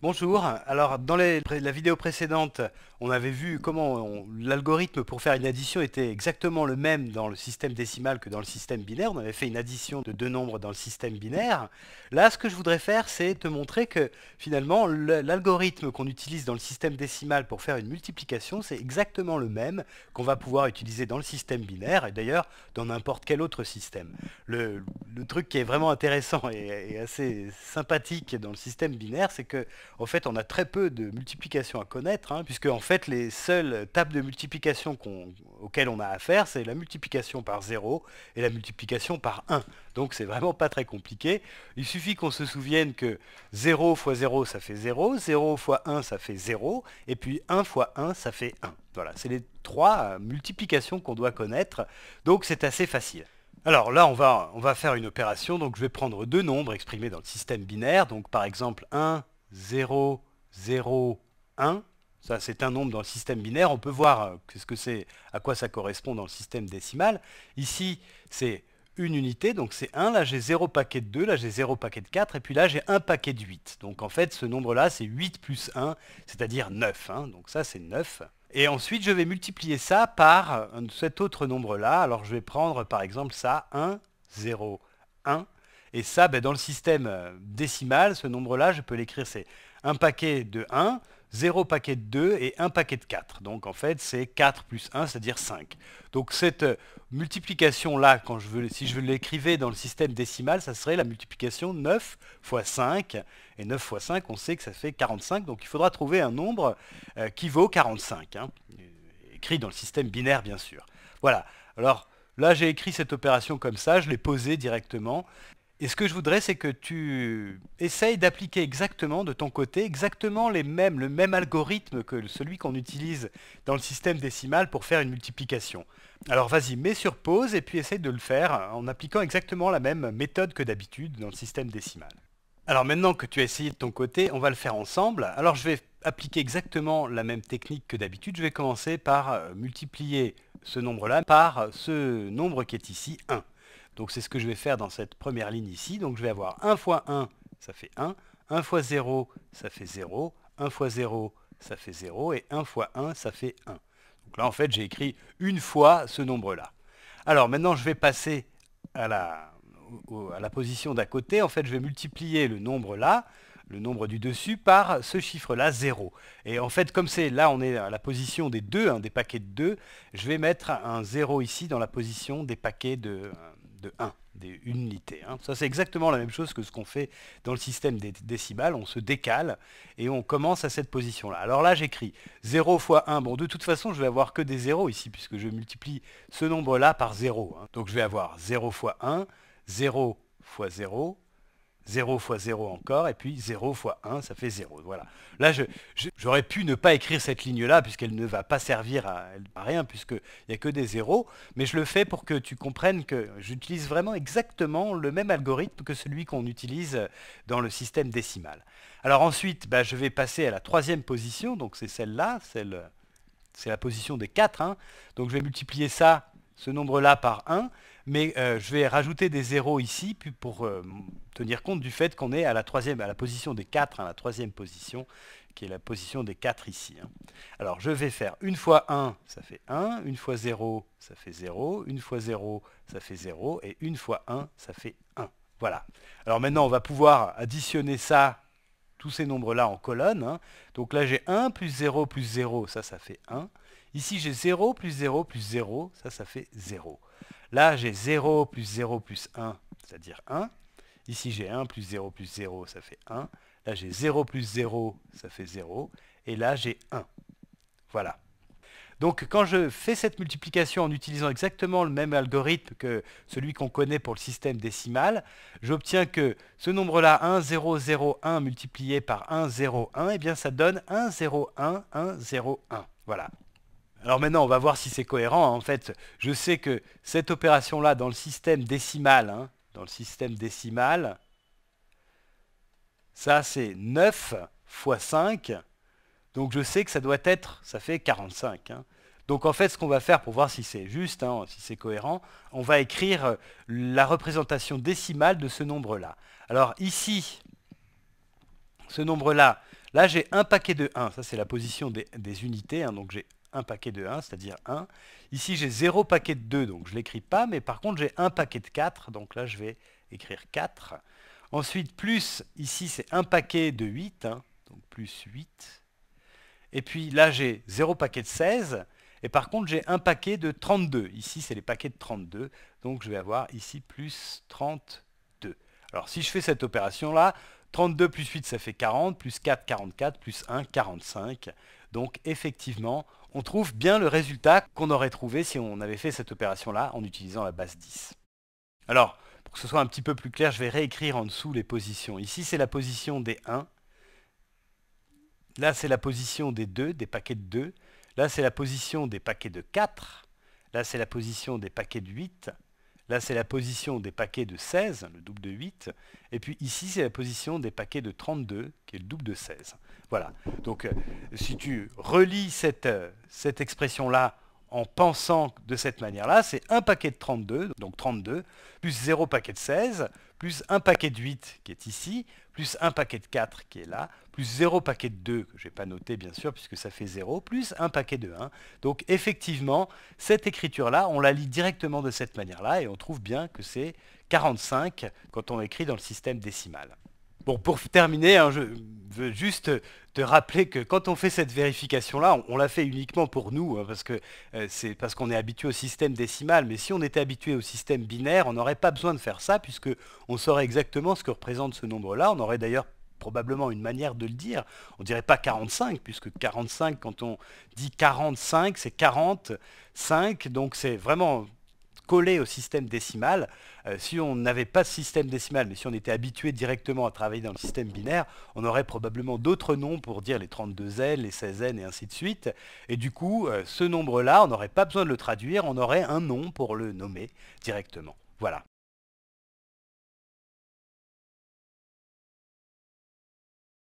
Bonjour, alors dans la vidéo précédente, on avait vu comment l'algorithme pour faire une addition était exactement le même dans le système décimal que dans le système binaire. On avait fait une addition de deux nombres dans le système binaire. Là, ce que je voudrais faire, c'est te montrer que finalement, l'algorithme qu'on utilise dans le système décimal pour faire une multiplication, c'est exactement le même qu'on va pouvoir utiliser dans le système binaire et d'ailleurs dans n'importe quel autre système. Le, truc qui est vraiment intéressant et assez sympathique dans le système binaire, c'est que en fait, on a très peu de multiplications à connaître, hein, puisque en fait, les seules tables de multiplication auxquelles on a affaire, c'est la multiplication par 0 et la multiplication par 1. Donc, c'est vraiment pas très compliqué. Il suffit qu'on se souvienne que 0 fois 0, ça fait 0, 0 fois 1, ça fait 0, et puis 1 fois 1, ça fait 1. Voilà, c'est les trois euh, multiplications qu'on doit connaître, donc c'est assez facile. Alors là, on va, on va faire une opération, donc je vais prendre deux nombres exprimés dans le système binaire, donc par exemple 1 0, 0, 1. Ça, c'est un nombre dans le système binaire. On peut voir euh, ce que c'est, à quoi ça correspond dans le système décimal. Ici, c'est une unité, donc c'est 1. Là, j'ai 0 paquet de 2, là, j'ai 0 paquet de 4, et puis là, j'ai un paquet de 8. Donc, en fait, ce nombre-là, c'est 8 plus 1, c'est-à-dire 9. Hein. Donc ça, c'est 9. Et ensuite, je vais multiplier ça par euh, cet autre nombre-là. Alors, je vais prendre, par exemple, ça, 1, 0, 1. Et ça, ben, dans le système euh, décimal, ce nombre-là, je peux l'écrire, c'est un paquet de 1, 0 paquet de 2 et 1 paquet de 4. Donc en fait, c'est 4 plus 1, c'est-à-dire 5. Donc cette euh, multiplication-là, si je l'écrivais dans le système décimal, ça serait la multiplication 9 fois 5. Et 9 fois 5, on sait que ça fait 45, donc il faudra trouver un nombre euh, qui vaut 45. Hein. écrit dans le système binaire, bien sûr. Voilà. Alors là, j'ai écrit cette opération comme ça, je l'ai posée directement. Et ce que je voudrais, c'est que tu essayes d'appliquer exactement de ton côté, exactement les mêmes, le même algorithme que celui qu'on utilise dans le système décimal pour faire une multiplication. Alors vas-y, mets sur pause et puis essaye de le faire en appliquant exactement la même méthode que d'habitude dans le système décimal. Alors maintenant que tu as essayé de ton côté, on va le faire ensemble. Alors je vais appliquer exactement la même technique que d'habitude. Je vais commencer par euh, multiplier ce nombre-là par euh, ce nombre qui est ici 1. Donc c'est ce que je vais faire dans cette première ligne ici. Donc je vais avoir 1 fois 1, ça fait 1. 1 fois 0, ça fait 0. 1 fois 0, ça fait 0. Et 1 fois 1, ça fait 1. Donc là, en fait, j'ai écrit une fois ce nombre-là. Alors maintenant, je vais passer à la, à la position d'à côté. En fait, je vais multiplier le nombre là le nombre du dessus par ce chiffre-là, 0. Et en fait, comme c'est là, on est à la position des 2, hein, des paquets de 2, je vais mettre un 0 ici dans la position des paquets de, de 1, des, unités. Hein. Ça, c'est exactement la même chose que ce qu'on fait dans le système des décimales. On se décale et on commence à cette position-là. Alors là, j'écris 0 fois 1. Bon, de toute façon, je vais avoir que des zéros ici, puisque je multiplie ce nombre-là par 0. Hein. Donc, je vais avoir 0 fois 1, 0 fois 0, 0 fois 0 encore, et puis 0 fois 1, ça fait 0. Voilà. Là, j'aurais pu ne pas écrire cette ligne-là, puisqu'elle ne va pas servir à, rien, puisqu'il n'y a que des zéros, mais je le fais pour que tu comprennes que j'utilise vraiment exactement le même algorithme que celui qu'on utilise dans le système décimal. Alors ensuite, bah, je vais passer à la troisième position, donc c'est celle-là, c'est la position des 4. Hein. Donc je vais multiplier ça, ce nombre-là, par 1 mais euh, je vais rajouter des zéros ici pour euh, tenir compte du fait qu'on est à la à la position des 4, à hein, la troisième position, qui est la position des 4 ici. Hein. Alors je vais faire une fois 1, ça fait 1, une fois 0, ça fait 0, une fois 0, ça fait 0, et une fois 1, ça fait 1. Voilà. Alors maintenant, on va pouvoir additionner ça, tous ces nombres-là en colonne. Hein. Donc là, j'ai 1 plus 0 plus 0, ça, ça fait 1. Ici, j'ai 0 plus 0 plus 0, ça, ça fait 0. Là, j'ai 0 plus 0 plus 1, c'est-à-dire 1. Ici, j'ai 1 plus 0 plus 0, ça fait 1. Là, j'ai 0 plus 0, ça fait 0. Et là, j'ai 1. Voilà. Donc, quand je fais cette multiplication en utilisant exactement le même algorithme que celui qu'on connaît pour le système décimal, j'obtiens que ce nombre-là, 1, 0, 0, 1 multiplié par 1, 0, 1, eh bien, ça donne 1, 0, 1, 1, 0, 1. Voilà. Alors maintenant, on va voir si c'est cohérent. Hein. En fait, je sais que cette opération-là, dans le système décimal, hein, dans le système décimal, ça c'est 9 fois 5. Donc je sais que ça doit être, ça fait 45. Hein. Donc en fait, ce qu'on va faire pour voir si c'est juste, si c'est cohérent, on va écrire euh, la représentation décimale de ce nombre-là. Alors ici, ce nombre-là, là, j'ai un paquet de 1, ça c'est la position des, unités, donc j'ai un paquet de 1, c'est-à-dire 1. Ici, j'ai 0 paquet de 2, donc je ne l'écris pas, mais par contre, j'ai un paquet de 4, donc là, je vais écrire 4. Ensuite, plus, ici, c'est un paquet de 8, hein, donc plus 8. Et puis là, j'ai 0 paquet de 16, et par contre, j'ai un paquet de 32. Ici, c'est les paquets de 32, donc je vais avoir ici plus 32. Alors, si je fais cette opération-là, 32 plus 8, ça fait 40, plus 4, 44, plus 1, 45. Donc effectivement, on trouve bien le résultat qu'on aurait trouvé si on avait fait cette opération-là en utilisant la base 10. Alors, pour que ce soit un petit peu plus clair, je vais réécrire en dessous les positions. Ici, c'est la position des 1. Là, c'est la position des 2, des paquets de 2. Là, c'est la position des paquets de 4. Là, c'est la position des paquets de 8. Là, c'est la position des paquets de 16, le double de 8. Et puis ici, c'est la position des paquets de 32, qui est le double de 16. Voilà. Donc, euh, si tu relis cette, euh, cette expression-là en pensant de cette manière-là, c'est un paquet de 32, donc 32, plus 0 paquet de 16, plus un paquet de 8 qui est ici, plus un paquet de 4 qui est là, plus 0 paquet de 2, que je n'ai pas noté bien sûr puisque ça fait 0, plus un paquet de 1. Donc effectivement, cette écriture-là, on la lit directement de cette manière-là et on trouve bien que c'est 45 quand on écrit dans le système décimal. Bon, pour terminer, hein, je veux juste te rappeler que quand on fait cette vérification-là, on, la fait uniquement pour nous, hein, parce que euh, c'est parce qu'on est habitué au système décimal, mais si on était habitué au système binaire, on n'aurait pas besoin de faire ça, puisque on saurait exactement ce que représente ce nombre-là. On aurait d'ailleurs probablement une manière de le dire. On dirait pas 45, puisque 45, quand on dit 45, c'est 45, donc c'est vraiment collé au système décimal. Euh, si on n'avait pas ce système décimal, mais si on était habitué directement à travailler dans le système binaire, on aurait probablement d'autres noms pour dire les 32n, les 16n et ainsi de suite. Et du coup, euh, ce nombre-là, on n'aurait pas besoin de le traduire, on aurait un nom pour le nommer directement. Voilà.